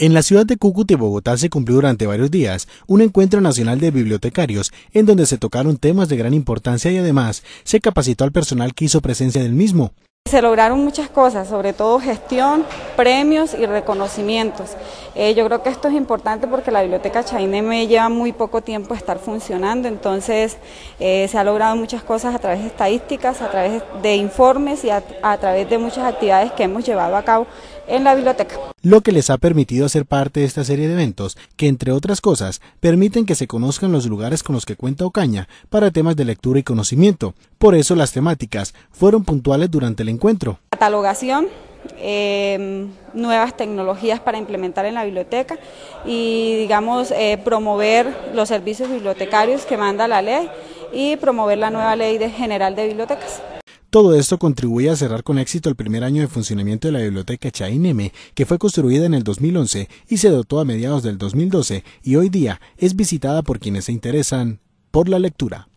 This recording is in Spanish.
En la ciudad de Cúcuta y Bogotá se cumplió durante varios días un encuentro nacional de bibliotecarios en donde se tocaron temas de gran importancia y además se capacitó al personal que hizo presencia del mismo. Se lograron muchas cosas, sobre todo gestión, premios y reconocimientos. Eh, yo creo que esto es importante porque la biblioteca Me lleva muy poco tiempo estar funcionando, entonces eh, se ha logrado muchas cosas a través de estadísticas, a través de informes y a, a través de muchas actividades que hemos llevado a cabo en la biblioteca. Lo que les ha permitido ser parte de esta serie de eventos, que entre otras cosas permiten que se conozcan los lugares con los que cuenta Ocaña para temas de lectura y conocimiento. Por eso las temáticas fueron puntuales durante el encuentro. Catalogación, Em, nuevas tecnologías para implementar en la biblioteca y, digamos, eh, promover los servicios bibliotecarios que manda la ley y promover la nueva ley general de bibliotecas. Todo esto contribuye a cerrar con éxito el primer año de funcionamiento de la biblioteca M, que fue construida en el 2011 y se dotó a mediados del 2012 y hoy día es visitada por quienes se interesan por la lectura.